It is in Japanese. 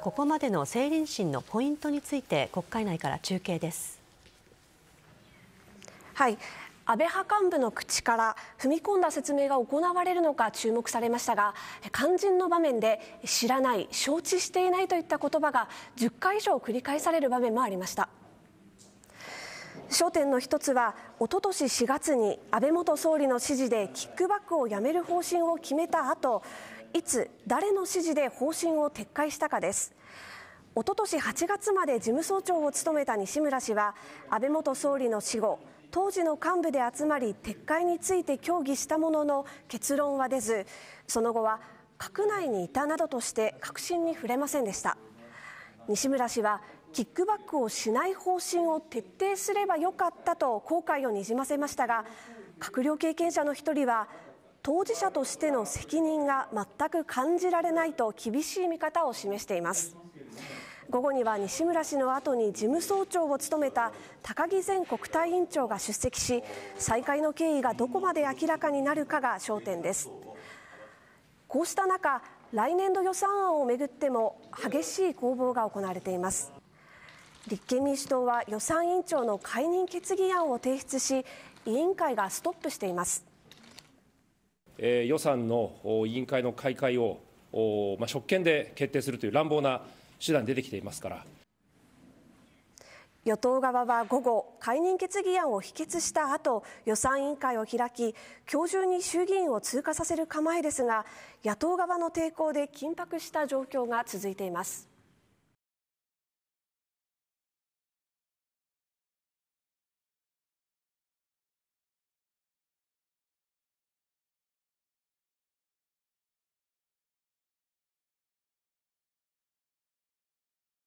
ここまでの政倫審のポイントについて国会内から中継です。はい安倍派幹部の口から踏み込んだ説明が行われるのか注目されましたが肝心の場面で知らない承知していないといった言葉が10回以上繰り返される場面もありました焦点の一つはおととし4月に安倍元総理の指示でキックバックをやめる方針を決めた後いつ誰の指示で方針を撤回したかですおととし8月まで事務総長を務めた西村氏は安倍元総理の死後当時の幹部で集まり撤回について協議したものの結論は出ずその後は閣内にいたなどとして確信に触れませんでした西村氏はキックバックをしない方針を徹底すればよかったと後悔をにじませましたが閣僚経験者の一人は当事者としての責任が全く感じられないと厳しい見方を示しています午後には西村氏の後に事務総長を務めた高木前国対委員長が出席し再開の経緯がどこまで明らかになるかが焦点ですこうした中来年度予算案をめぐっても激しい攻防が行われています立憲民主党は予算委員長の解任決議案を提出し委員会がストップしていますえ予算の委員会の開会を、ま職権で決定するという乱暴な手段に出てきていますから。与党側は午後、解任決議案を否決した後、予算委員会を開き、今日中に衆議院を通過させる構えですが、野党側の抵抗で緊迫した状況が続いています。